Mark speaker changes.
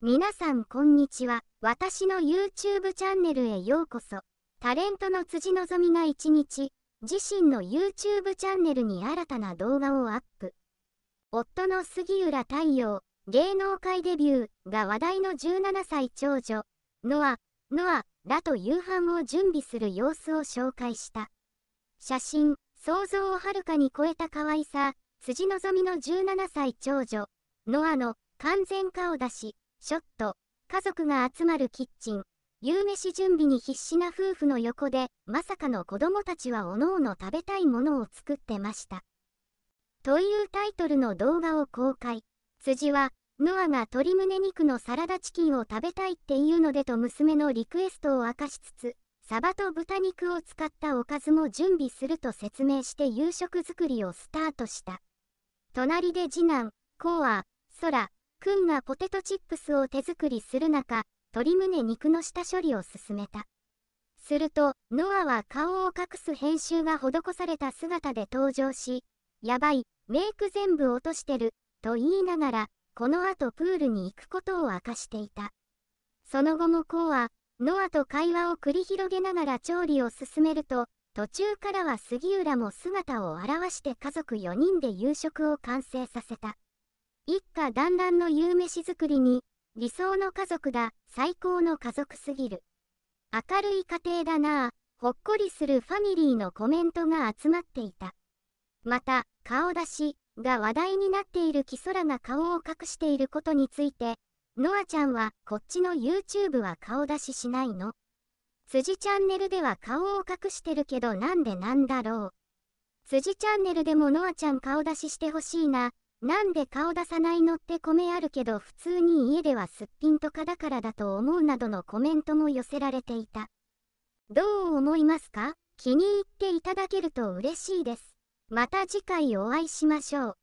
Speaker 1: 皆さんこんにちは。私の YouTube チャンネルへようこそ。タレントの辻のぞみが1日、自身の YouTube チャンネルに新たな動画をアップ。夫の杉浦太陽、芸能界デビューが話題の17歳長女、ノア、ノアらと夕飯を準備する様子を紹介した。写真、想像をはるかに超えた可愛さ、辻のぞみの17歳長女、ノアの完全顔出し、ショット、家族が集まるキッチン、夕飯準備に必死な夫婦の横で、まさかの子供たちはおのおの食べたいものを作ってました。というタイトルの動画を公開。辻は、ノアが鶏胸肉のサラダチキンを食べたいっていうのでと娘のリクエストを明かしつつ、サバと豚肉を使ったおかずも準備すると説明して夕食作りをスタートした。隣で次男、コア、空、くんがポテトチップスを手作りする中、鶏胸肉の下処理を進めた。すると、ノアは顔を隠す編集が施された姿で登場し、やばい、メイク全部落としてる、と言いながら、この後プールに行くことを明かしていた。その後もコウは、ノアと会話を繰り広げながら調理を進めると、途中からは杉浦も姿を現して家族4人で夕食を完成させた。か団らんの夕飯作りに、理想の家族だ、最高の家族すぎる。明るい家庭だなぁ、ほっこりするファミリーのコメントが集まっていた。また、顔出しが話題になっているキ空が顔を隠していることについて、ノアちゃんはこっちの YouTube は顔出ししないの辻チャンネルでは顔を隠してるけどなんでなんだろう。辻チャンネルでもノアちゃん顔出ししてほしいな。なんで顔出さないのって米あるけど普通に家ではすっぴんとかだからだと思うなどのコメントも寄せられていた。どう思いますか気に入っていただけると嬉しいです。また次回お会いしましょう。